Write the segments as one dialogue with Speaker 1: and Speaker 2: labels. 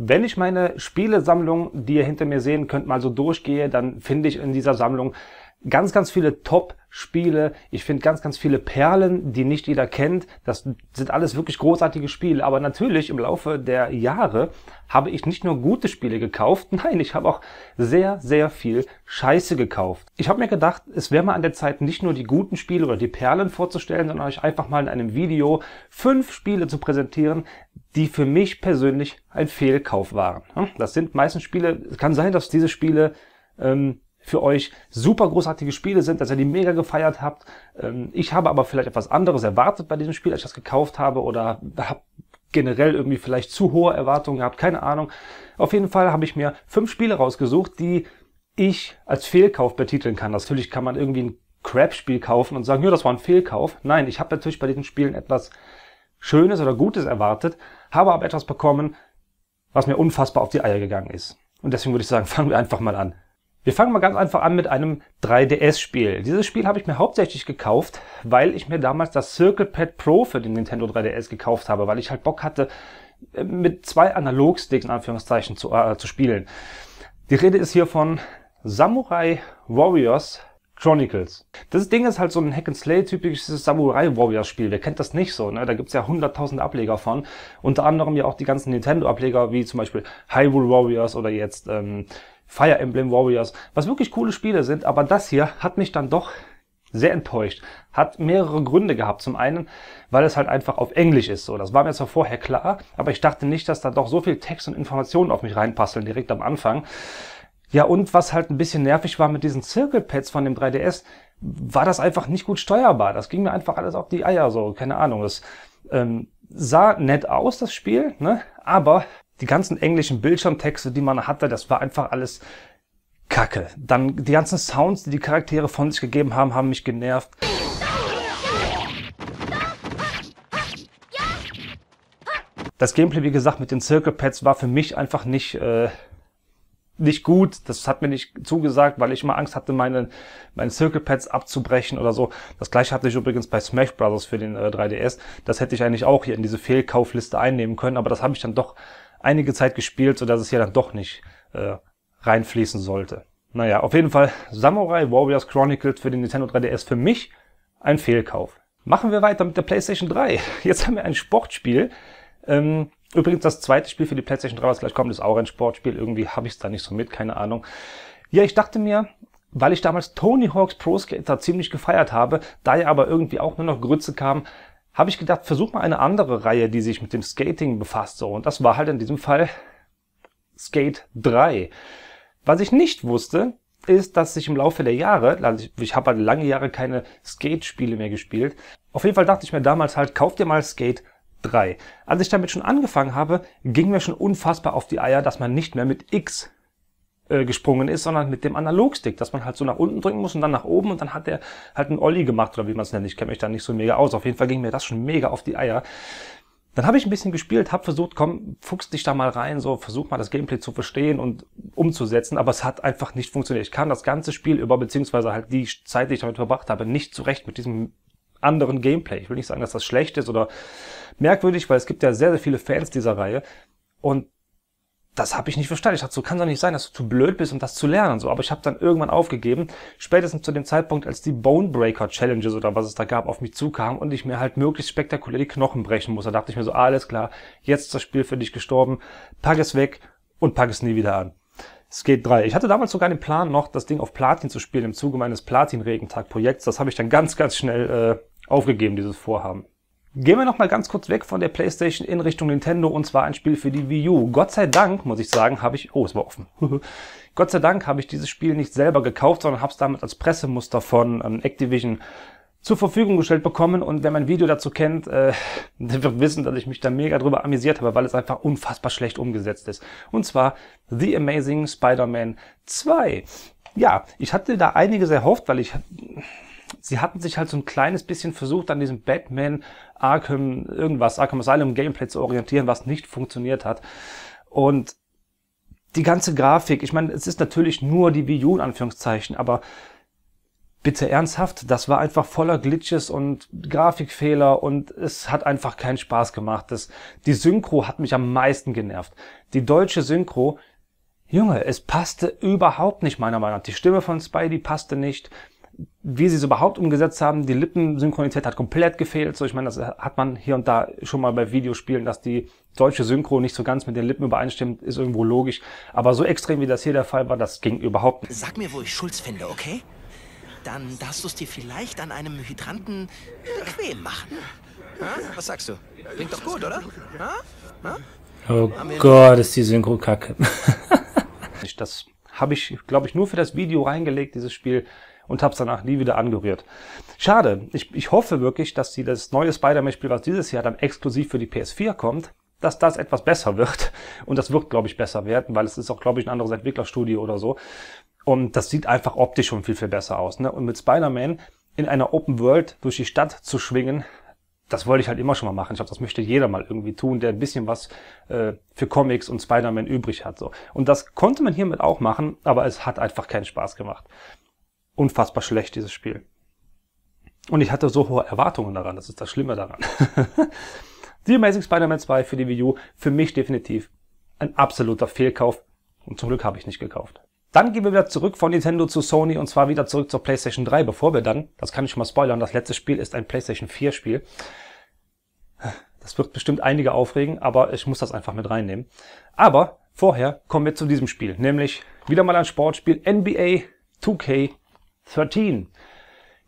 Speaker 1: Wenn ich meine Spielesammlung, die ihr hinter mir sehen könnt, mal so durchgehe, dann finde ich in dieser Sammlung ganz, ganz viele Top-Spiele. Ich finde ganz, ganz viele Perlen, die nicht jeder kennt. Das sind alles wirklich großartige Spiele. Aber natürlich im Laufe der Jahre habe ich nicht nur gute Spiele gekauft. Nein, ich habe auch sehr, sehr viel Scheiße gekauft. Ich habe mir gedacht, es wäre mal an der Zeit, nicht nur die guten Spiele oder die Perlen vorzustellen, sondern euch einfach mal in einem Video fünf Spiele zu präsentieren, die für mich persönlich ein Fehlkauf waren. Hm? Das sind meistens Spiele, es kann sein, dass diese Spiele ähm, für euch super großartige Spiele sind, dass ihr die mega gefeiert habt. Ähm, ich habe aber vielleicht etwas anderes erwartet bei diesem Spiel, als ich das gekauft habe oder habe generell irgendwie vielleicht zu hohe Erwartungen gehabt, keine Ahnung. Auf jeden Fall habe ich mir fünf Spiele rausgesucht, die ich als Fehlkauf betiteln kann. Natürlich kann man irgendwie ein Crap-Spiel kaufen und sagen, ja, das war ein Fehlkauf. Nein, ich habe natürlich bei diesen Spielen etwas Schönes oder Gutes erwartet, habe aber etwas bekommen, was mir unfassbar auf die Eier gegangen ist. Und deswegen würde ich sagen, fangen wir einfach mal an. Wir fangen mal ganz einfach an mit einem 3DS-Spiel. Dieses Spiel habe ich mir hauptsächlich gekauft, weil ich mir damals das Circle Pad Pro für den Nintendo 3DS gekauft habe, weil ich halt Bock hatte, äh, mit zwei Analogsticks in Anführungszeichen zu, äh, zu spielen. Die Rede ist hier von Samurai Warriors Chronicles. Das Ding ist halt so ein Hack-and-Slay-typisches Samurai-Warriors-Spiel. Wer kennt das nicht so? Ne? Da gibt's ja hunderttausend Ableger von. Unter anderem ja auch die ganzen Nintendo-Ableger, wie zum Beispiel Hyrule Warriors oder jetzt ähm, Fire Emblem Warriors, was wirklich coole Spiele sind, aber das hier hat mich dann doch sehr enttäuscht. Hat mehrere Gründe gehabt. Zum einen, weil es halt einfach auf Englisch ist. So, das war mir zwar vorher klar, aber ich dachte nicht, dass da doch so viel Text und Informationen auf mich reinpasseln direkt am Anfang. Ja, und was halt ein bisschen nervig war mit diesen Circle-Pads von dem 3DS, war das einfach nicht gut steuerbar. Das ging mir einfach alles auf die Eier so. Keine Ahnung. Das ähm, sah nett aus, das Spiel, ne? aber die ganzen englischen Bildschirmtexte, die man hatte, das war einfach alles Kacke. Dann die ganzen Sounds, die die Charaktere von sich gegeben haben, haben mich genervt. Das Gameplay, wie gesagt, mit den Circle Pads war für mich einfach nicht, äh, nicht gut. Das hat mir nicht zugesagt, weil ich immer Angst hatte, meine, meine Circle Pads abzubrechen oder so. Das gleiche hatte ich übrigens bei Smash Bros. für den äh, 3DS. Das hätte ich eigentlich auch hier in diese Fehlkaufliste einnehmen können, aber das habe ich dann doch einige Zeit gespielt, sodass es hier dann doch nicht äh, reinfließen sollte. Naja, auf jeden Fall Samurai Warriors Chronicles für den Nintendo 3DS für mich ein Fehlkauf. Machen wir weiter mit der PlayStation 3. Jetzt haben wir ein Sportspiel. Ähm, übrigens das zweite Spiel für die PlayStation 3, was gleich kommt, ist auch ein Sportspiel. Irgendwie habe ich es da nicht so mit, keine Ahnung. Ja, ich dachte mir, weil ich damals Tony Hawk's Pro Skater ziemlich gefeiert habe, da ja aber irgendwie auch nur noch Grütze kam, habe ich gedacht, versuch mal eine andere Reihe, die sich mit dem Skating befasst. So, und das war halt in diesem Fall Skate 3. Was ich nicht wusste, ist, dass ich im Laufe der Jahre, also ich, ich habe halt lange Jahre keine Skate-Spiele mehr gespielt, auf jeden Fall dachte ich mir damals halt, kauf dir mal Skate 3. Als ich damit schon angefangen habe, ging mir schon unfassbar auf die Eier, dass man nicht mehr mit X äh, gesprungen ist, sondern mit dem Analogstick, dass man halt so nach unten drücken muss und dann nach oben und dann hat er halt einen Olli gemacht oder wie man es nennt. Ich kenne mich da nicht so mega aus. Auf jeden Fall ging mir das schon mega auf die Eier. Dann habe ich ein bisschen gespielt, habe versucht, komm, fuchs dich da mal rein, so versuch mal das Gameplay zu verstehen und umzusetzen, aber es hat einfach nicht funktioniert. Ich kam das ganze Spiel über, beziehungsweise halt die Zeit, die ich damit verbracht habe, nicht zurecht mit diesem anderen Gameplay. Ich will nicht sagen, dass das schlecht ist oder merkwürdig, weil es gibt ja sehr, sehr viele Fans dieser Reihe und das habe ich nicht verstanden. Ich dachte, so kann doch nicht sein, dass du zu blöd bist, um das zu lernen. So, aber ich habe dann irgendwann aufgegeben, spätestens zu dem Zeitpunkt, als die Bonebreaker Challenges oder was es da gab, auf mich zukamen und ich mir halt möglichst spektakulär die Knochen brechen musste. Da dachte ich mir so, alles klar, jetzt ist das Spiel für dich gestorben, pack es weg und pack es nie wieder an. Skate 3. Ich hatte damals sogar den Plan noch, das Ding auf Platin zu spielen im Zuge meines Platin-Regentag-Projekts. Das habe ich dann ganz, ganz schnell äh, aufgegeben, dieses Vorhaben. Gehen wir nochmal ganz kurz weg von der Playstation in Richtung Nintendo und zwar ein Spiel für die Wii U. Gott sei Dank, muss ich sagen, habe ich... Oh, es war offen. Gott sei Dank habe ich dieses Spiel nicht selber gekauft, sondern habe es damit als Pressemuster von ähm, Activision zur Verfügung gestellt bekommen. Und wer mein Video dazu kennt, äh, der wird wissen, dass ich mich da mega drüber amüsiert habe, weil es einfach unfassbar schlecht umgesetzt ist. Und zwar The Amazing Spider-Man 2. Ja, ich hatte da einiges erhofft, weil ich sie hatten sich halt so ein kleines bisschen versucht, an diesem Batman Arkham irgendwas, Arkham Asylum Gameplay zu orientieren, was nicht funktioniert hat. Und die ganze Grafik, ich meine, es ist natürlich nur die Wii U in Anführungszeichen, aber bitte ernsthaft, das war einfach voller Glitches und Grafikfehler und es hat einfach keinen Spaß gemacht. Das, die Synchro hat mich am meisten genervt. Die deutsche Synchro, Junge, es passte überhaupt nicht meiner Meinung nach. Die Stimme von Spidey passte nicht wie sie es überhaupt umgesetzt haben, die Lippensynchronität hat komplett gefehlt. So, ich meine, das hat man hier und da schon mal bei Videospielen, dass die deutsche Synchro nicht so ganz mit den Lippen übereinstimmt, ist irgendwo logisch. Aber so extrem, wie das hier der Fall war, das ging überhaupt nicht. Sag mir, wo ich Schulz finde, okay? Dann darfst du es dir vielleicht an einem Hydranten bequem machen. Ha? Was sagst du? Klingt doch gut, oder? Ha? Ha? Oh Gott, ist die Synchro kacke. das habe ich, glaube ich, nur für das Video reingelegt, dieses Spiel und habe es danach nie wieder angerührt. Schade. Ich, ich hoffe wirklich, dass die, das neue Spider-Man-Spiel, was dieses Jahr dann exklusiv für die PS4 kommt, dass das etwas besser wird. Und das wird, glaube ich, besser werden, weil es ist auch, glaube ich, ein anderes Entwicklerstudio oder so. Und das sieht einfach optisch schon viel, viel besser aus. Ne? Und mit Spider-Man in einer Open World durch die Stadt zu schwingen, das wollte ich halt immer schon mal machen. Ich glaube, das möchte jeder mal irgendwie tun, der ein bisschen was äh, für Comics und Spider-Man übrig hat. So. Und das konnte man hiermit auch machen, aber es hat einfach keinen Spaß gemacht unfassbar schlecht, dieses Spiel. Und ich hatte so hohe Erwartungen daran, das ist das Schlimme daran. The Amazing Spider-Man 2 für die Wii U, für mich definitiv ein absoluter Fehlkauf und zum Glück habe ich nicht gekauft. Dann gehen wir wieder zurück von Nintendo zu Sony und zwar wieder zurück zur PlayStation 3, bevor wir dann, das kann ich schon mal spoilern, das letzte Spiel ist ein PlayStation 4 Spiel. Das wird bestimmt einige aufregen, aber ich muss das einfach mit reinnehmen. Aber vorher kommen wir zu diesem Spiel, nämlich wieder mal ein Sportspiel NBA 2K 13.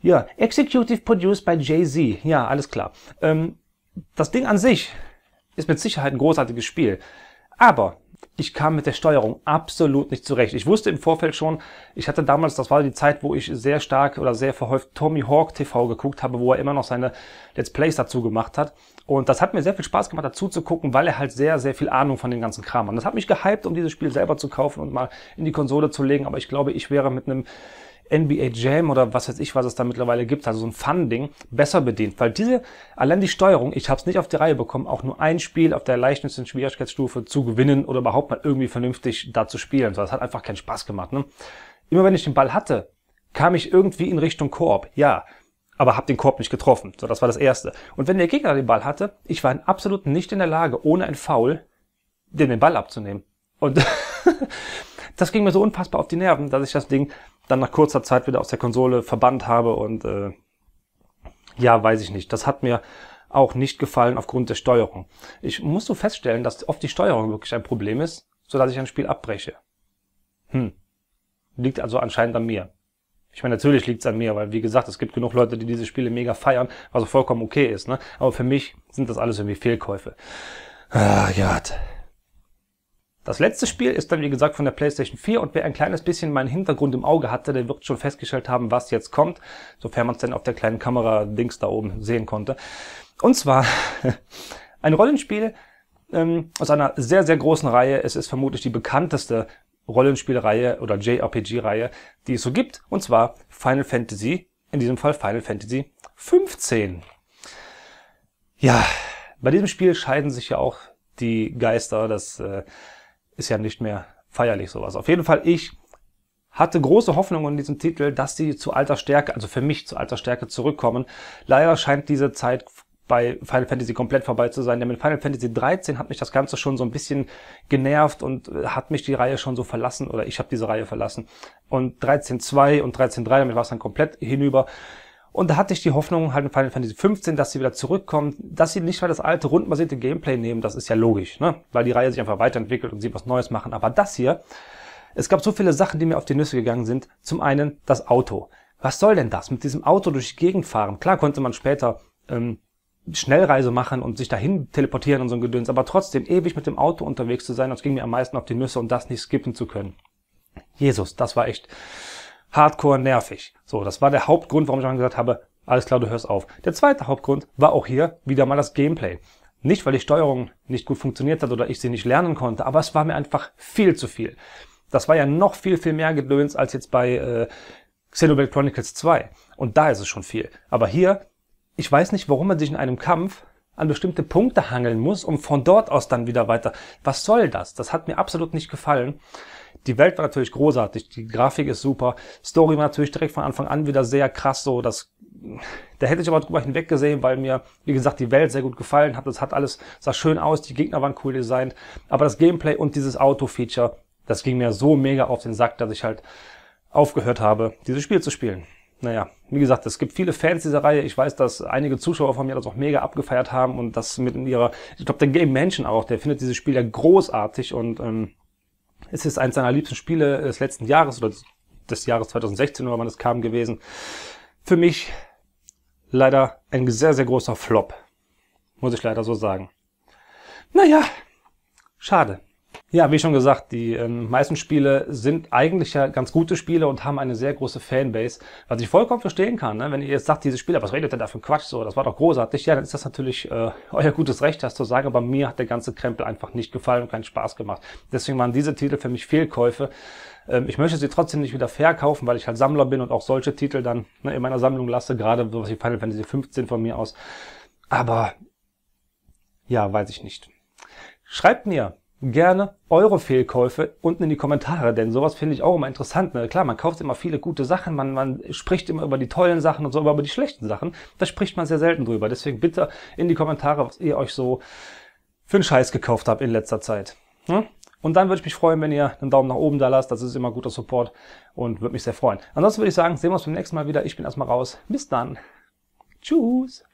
Speaker 1: Ja, Executive Produced by Jay-Z. Ja, alles klar. Ähm, das Ding an sich ist mit Sicherheit ein großartiges Spiel. Aber ich kam mit der Steuerung absolut nicht zurecht. Ich wusste im Vorfeld schon, ich hatte damals, das war die Zeit, wo ich sehr stark oder sehr verhäuft Tommy Hawk TV geguckt habe, wo er immer noch seine Let's Plays dazu gemacht hat. Und das hat mir sehr viel Spaß gemacht, dazu zu gucken, weil er halt sehr, sehr viel Ahnung von dem ganzen Kram hat. das hat mich gehypt, um dieses Spiel selber zu kaufen und mal in die Konsole zu legen. Aber ich glaube, ich wäre mit einem NBA Jam oder was weiß ich, was es da mittlerweile gibt, also so ein Fun-Ding, besser bedient. Weil diese, allein die Steuerung, ich habe es nicht auf die Reihe bekommen, auch nur ein Spiel auf der leichteste Schwierigkeitsstufe zu gewinnen oder überhaupt mal irgendwie vernünftig da zu spielen. So, das hat einfach keinen Spaß gemacht. Ne? Immer wenn ich den Ball hatte, kam ich irgendwie in Richtung Korb. Ja, aber hab den Korb nicht getroffen. So, das war das Erste. Und wenn der Gegner den Ball hatte, ich war absolut nicht in der Lage, ohne ein Foul, den Ball abzunehmen. Und das ging mir so unfassbar auf die Nerven, dass ich das Ding dann nach kurzer Zeit wieder aus der Konsole verbannt habe und äh, ja, weiß ich nicht. Das hat mir auch nicht gefallen aufgrund der Steuerung. Ich muss so feststellen, dass oft die Steuerung wirklich ein Problem ist, so dass ich ein Spiel abbreche. Hm. Liegt also anscheinend an mir. Ich meine, natürlich liegt's an mir, weil wie gesagt, es gibt genug Leute, die diese Spiele mega feiern, was auch vollkommen okay ist. Ne? Aber für mich sind das alles irgendwie Fehlkäufe. Ah, Gott. Das letzte Spiel ist dann wie gesagt von der PlayStation 4 und wer ein kleines bisschen meinen Hintergrund im Auge hatte, der wird schon festgestellt haben, was jetzt kommt, sofern man es denn auf der kleinen Kamera Dings da oben sehen konnte. Und zwar ein Rollenspiel ähm, aus einer sehr, sehr großen Reihe. Es ist vermutlich die bekannteste Rollenspielreihe oder JRPG-Reihe, die es so gibt, und zwar Final Fantasy, in diesem Fall Final Fantasy 15. Ja, bei diesem Spiel scheiden sich ja auch die Geister, das äh, ist ja nicht mehr feierlich sowas. Auf jeden Fall, ich hatte große Hoffnung in diesem Titel, dass die zu alter Stärke, also für mich zu alter Stärke zurückkommen. Leider scheint diese Zeit bei Final Fantasy komplett vorbei zu sein, denn mit Final Fantasy 13 hat mich das Ganze schon so ein bisschen genervt und äh, hat mich die Reihe schon so verlassen oder ich habe diese Reihe verlassen. Und 13.2 und 13.3, damit war es dann komplett hinüber. Und da hatte ich die Hoffnung, halt in Final Fantasy 15, dass sie wieder zurückkommen, dass sie nicht mal das alte rundenbasierte Gameplay nehmen, das ist ja logisch, ne? weil die Reihe sich einfach weiterentwickelt und sie was Neues machen. Aber das hier, es gab so viele Sachen, die mir auf die Nüsse gegangen sind. Zum einen das Auto. Was soll denn das mit diesem Auto durch die Gegend fahren? Klar konnte man später ähm, Schnellreise machen und sich dahin teleportieren und so ein Gedöns, aber trotzdem ewig mit dem Auto unterwegs zu sein, das ging mir am meisten auf die Nüsse und das nicht skippen zu können. Jesus, das war echt hardcore nervig. So, das war der Hauptgrund, warum ich dann gesagt habe, alles klar, du hörst auf. Der zweite Hauptgrund war auch hier wieder mal das Gameplay. Nicht, weil die Steuerung nicht gut funktioniert hat oder ich sie nicht lernen konnte, aber es war mir einfach viel zu viel. Das war ja noch viel, viel mehr Gedöns als jetzt bei äh, Xenoblade Chronicles 2. Und da ist es schon viel. Aber hier, ich weiß nicht, warum man sich in einem Kampf an bestimmte Punkte hangeln muss, um von dort aus dann wieder weiter. Was soll das? Das hat mir absolut nicht gefallen. Die Welt war natürlich großartig, die Grafik ist super, Story war natürlich direkt von Anfang an wieder sehr krass, so das, da hätte ich aber drüber hinweggesehen, weil mir, wie gesagt, die Welt sehr gut gefallen hat, das hat alles, sah schön aus, die Gegner waren cool designt, aber das Gameplay und dieses Auto-Feature, das ging mir so mega auf den Sack, dass ich halt aufgehört habe, dieses Spiel zu spielen. Naja, wie gesagt, es gibt viele Fans dieser Reihe. Ich weiß, dass einige Zuschauer von mir das auch mega abgefeiert haben und das mit ihrer, ich glaube, der Game Mansion auch, der findet dieses Spiel ja großartig und ähm, es ist eines seiner liebsten Spiele des letzten Jahres oder des Jahres 2016 oder wann es kam gewesen. Für mich leider ein sehr, sehr großer Flop. Muss ich leider so sagen. Naja, schade. Ja, wie schon gesagt, die ähm, meisten Spiele sind eigentlich ja ganz gute Spiele und haben eine sehr große Fanbase, was ich vollkommen verstehen kann. Ne? Wenn ihr jetzt sagt, dieses Spiel, was redet denn da für Quatsch? So, das war doch großartig. Ja, dann ist das natürlich äh, euer gutes Recht, das zu sagen, aber mir hat der ganze Krempel einfach nicht gefallen und keinen Spaß gemacht. Deswegen waren diese Titel für mich Fehlkäufe. Ähm, ich möchte sie trotzdem nicht wieder verkaufen, weil ich halt Sammler bin und auch solche Titel dann ne, in meiner Sammlung lasse, gerade sowas wie Final Fantasy 15 von mir aus. Aber ja, weiß ich nicht. Schreibt mir, gerne eure Fehlkäufe unten in die Kommentare, denn sowas finde ich auch immer interessant. Ne? Klar, man kauft immer viele gute Sachen, man, man spricht immer über die tollen Sachen und so, aber über die schlechten Sachen, da spricht man sehr selten drüber. Deswegen bitte in die Kommentare, was ihr euch so für einen Scheiß gekauft habt in letzter Zeit. Hm? Und dann würde ich mich freuen, wenn ihr einen Daumen nach oben da lasst. Das ist immer guter Support und würde mich sehr freuen. Ansonsten würde ich sagen, sehen wir uns beim nächsten Mal wieder. Ich bin erstmal raus. Bis dann. Tschüss.